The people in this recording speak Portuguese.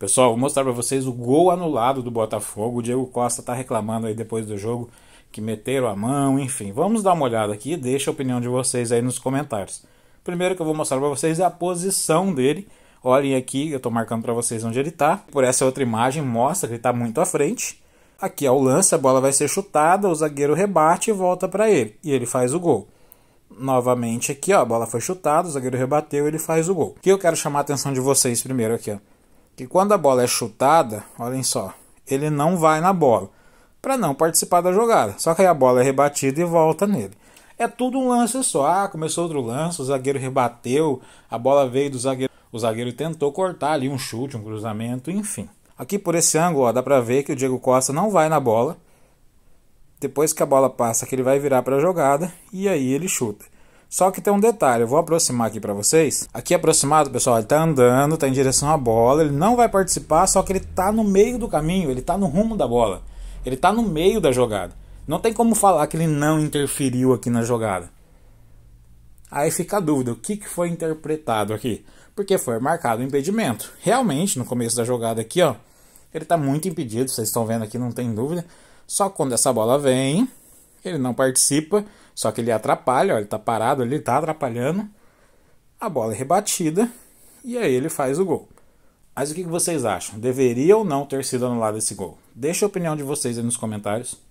Pessoal, vou mostrar para vocês o gol anulado do Botafogo. O Diego Costa tá reclamando aí depois do jogo que meteram a mão, enfim. Vamos dar uma olhada aqui deixa a opinião de vocês aí nos comentários. Primeiro que eu vou mostrar para vocês é a posição dele. Olhem aqui, eu estou marcando para vocês onde ele está. Por essa outra imagem mostra que ele está muito à frente. Aqui é o lance, a bola vai ser chutada, o zagueiro rebate e volta para ele. E ele faz o gol. Novamente aqui, ó, a bola foi chutada, o zagueiro rebateu, ele faz o gol. O que eu quero chamar a atenção de vocês primeiro aqui, ó que quando a bola é chutada, olhem só, ele não vai na bola para não participar da jogada. Só que aí a bola é rebatida e volta nele. É tudo um lance só. Ah, começou outro lance, o zagueiro rebateu, a bola veio do zagueiro. O zagueiro tentou cortar ali um chute, um cruzamento, enfim. Aqui por esse ângulo, ó, dá para ver que o Diego Costa não vai na bola. Depois que a bola passa, que ele vai virar para a jogada e aí ele chuta. Só que tem um detalhe, eu vou aproximar aqui para vocês. Aqui aproximado, pessoal, ele tá andando, tá em direção à bola, ele não vai participar, só que ele tá no meio do caminho, ele tá no rumo da bola. Ele tá no meio da jogada. Não tem como falar que ele não interferiu aqui na jogada. Aí fica a dúvida, o que, que foi interpretado aqui? Porque foi marcado o um impedimento. Realmente, no começo da jogada aqui, ó, ele tá muito impedido, vocês estão vendo aqui, não tem dúvida. Só que quando essa bola vem, ele não participa, só que ele atrapalha, ó, ele tá parado ali, tá atrapalhando. A bola é rebatida e aí ele faz o gol. Mas o que vocês acham? Deveria ou não ter sido anulado esse gol? Deixa a opinião de vocês aí nos comentários.